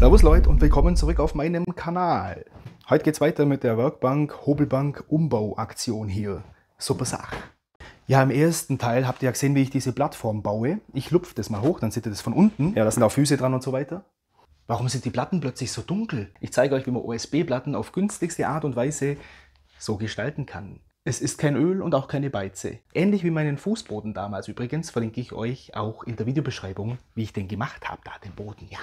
Servus Leute und willkommen zurück auf meinem Kanal. Heute geht's weiter mit der Workbank Hobelbank Umbauaktion hier. Super Sache. Ja, im ersten Teil habt ihr ja gesehen, wie ich diese Plattform baue. Ich lupfe das mal hoch, dann seht ihr das von unten. Ja, da sind auch Füße dran und so weiter. Warum sind die Platten plötzlich so dunkel? Ich zeige euch, wie man OSB-Platten auf günstigste Art und Weise so gestalten kann. Es ist kein Öl und auch keine Beize. Ähnlich wie meinen Fußboden damals übrigens, verlinke ich euch auch in der Videobeschreibung, wie ich den gemacht habe, da den Boden, ja.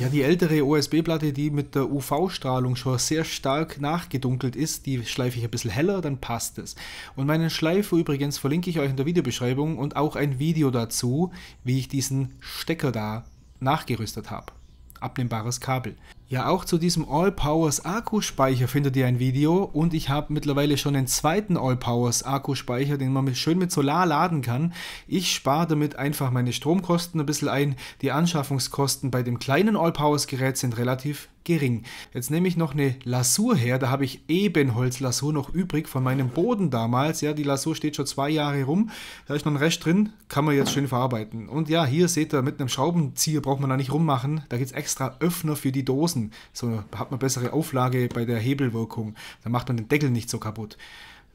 Ja, die ältere usb platte die mit der UV-Strahlung schon sehr stark nachgedunkelt ist, die schleife ich ein bisschen heller, dann passt es. Und meinen Schleifer übrigens verlinke ich euch in der Videobeschreibung und auch ein Video dazu, wie ich diesen Stecker da nachgerüstet habe. Abnehmbares Kabel. Ja, auch zu diesem All Powers Akkuspeicher findet ihr ein Video und ich habe mittlerweile schon einen zweiten All Powers Akkuspeicher, den man schön mit Solar laden kann. Ich spare damit einfach meine Stromkosten ein bisschen ein. Die Anschaffungskosten bei dem kleinen All Powers Gerät sind relativ gering. Jetzt nehme ich noch eine Lasur her, da habe ich Ebenholzlasur noch übrig von meinem Boden damals. Ja, die Lasur steht schon zwei Jahre rum, da ist noch ein Rest drin, kann man jetzt schön verarbeiten. Und ja, hier seht ihr, mit einem Schraubenzieher braucht man da nicht rummachen, da gibt es extra Öffner für die Dosen außen. So hat man bessere Auflage bei der Hebelwirkung. Da macht man den Deckel nicht so kaputt.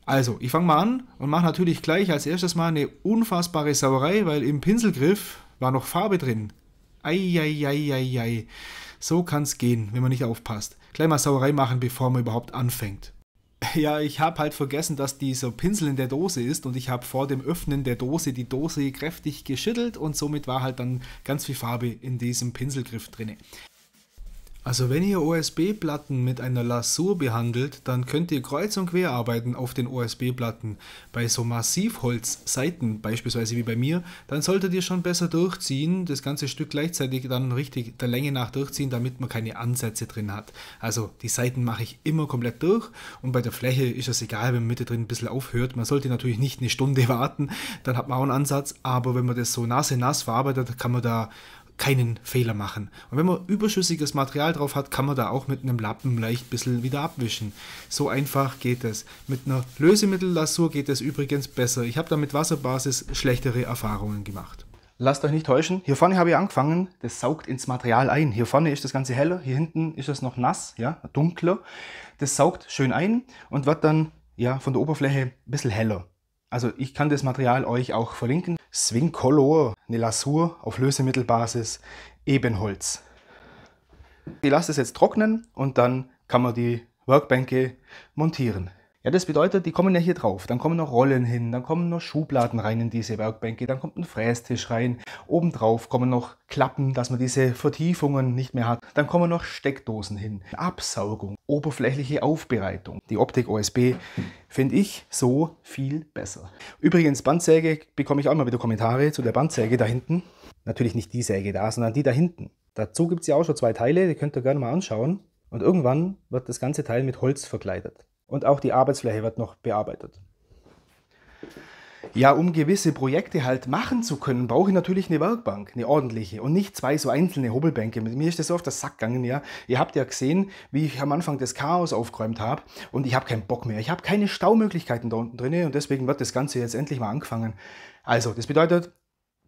Also, ich fange mal an und mache natürlich gleich als erstes mal eine unfassbare Sauerei, weil im Pinselgriff war noch Farbe drin. Eieieiei. So kann es gehen, wenn man nicht aufpasst. Gleich mal Sauerei machen, bevor man überhaupt anfängt. Ja, ich habe halt vergessen, dass dieser Pinsel in der Dose ist und ich habe vor dem Öffnen der Dose die Dose kräftig geschüttelt und somit war halt dann ganz viel Farbe in diesem Pinselgriff drin. Also wenn ihr OSB-Platten mit einer Lasur behandelt, dann könnt ihr kreuz und quer arbeiten auf den OSB-Platten. Bei so Massivholzseiten, beispielsweise wie bei mir, dann solltet ihr schon besser durchziehen, das ganze Stück gleichzeitig dann richtig der Länge nach durchziehen, damit man keine Ansätze drin hat. Also die Seiten mache ich immer komplett durch und bei der Fläche ist es egal, wenn man Mitte drin ein bisschen aufhört. Man sollte natürlich nicht eine Stunde warten, dann hat man auch einen Ansatz, aber wenn man das so nasse nass verarbeitet, kann man da keinen Fehler machen. Und wenn man überschüssiges Material drauf hat, kann man da auch mit einem Lappen leicht ein bisschen wieder abwischen. So einfach geht es. Mit einer Lösemittellasur geht es übrigens besser. Ich habe da mit Wasserbasis schlechtere Erfahrungen gemacht. Lasst euch nicht täuschen, hier vorne habe ich angefangen, das saugt ins Material ein. Hier vorne ist das Ganze heller, hier hinten ist es noch nass, ja, dunkler. Das saugt schön ein und wird dann ja, von der Oberfläche ein bisschen heller. Also ich kann das Material euch auch verlinken. Swing Color, eine Lasur auf Lösemittelbasis, Ebenholz. Ich lasse es jetzt trocknen und dann kann man die Workbänke montieren. Ja, das bedeutet, die kommen ja hier drauf. Dann kommen noch Rollen hin, dann kommen noch Schubladen rein in diese Werkbänke, dann kommt ein Frästisch rein. Obendrauf kommen noch Klappen, dass man diese Vertiefungen nicht mehr hat. Dann kommen noch Steckdosen hin, Absaugung, oberflächliche Aufbereitung. Die Optik OSB finde ich so viel besser. Übrigens, Bandsäge bekomme ich auch mal wieder Kommentare zu der Bandsäge da hinten. Natürlich nicht die Säge da, sondern die da hinten. Dazu gibt es ja auch schon zwei Teile, die könnt ihr gerne mal anschauen. Und irgendwann wird das ganze Teil mit Holz verkleidet und auch die Arbeitsfläche wird noch bearbeitet. Ja, um gewisse Projekte halt machen zu können, brauche ich natürlich eine Werkbank, eine ordentliche und nicht zwei so einzelne Hobelbänke. Mit mir ist das so auf der Sack gegangen, ja. Ihr habt ja gesehen, wie ich am Anfang das Chaos aufgeräumt habe und ich habe keinen Bock mehr. Ich habe keine Staumöglichkeiten da unten drin und deswegen wird das Ganze jetzt endlich mal angefangen. Also, das bedeutet,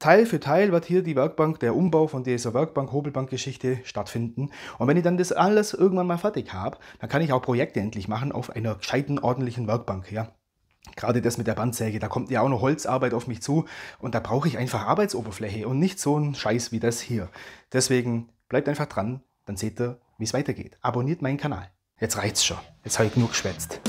Teil für Teil wird hier die Werkbank, der Umbau von dieser Werkbank-Hobelbank-Geschichte stattfinden. Und wenn ich dann das alles irgendwann mal fertig habe, dann kann ich auch Projekte endlich machen auf einer gescheiten, ordentlichen Werkbank. Ja. Gerade das mit der Bandsäge, da kommt ja auch noch Holzarbeit auf mich zu und da brauche ich einfach Arbeitsoberfläche und nicht so einen Scheiß wie das hier. Deswegen bleibt einfach dran, dann seht ihr, wie es weitergeht. Abonniert meinen Kanal. Jetzt reicht's schon. Jetzt habe ich genug geschwätzt.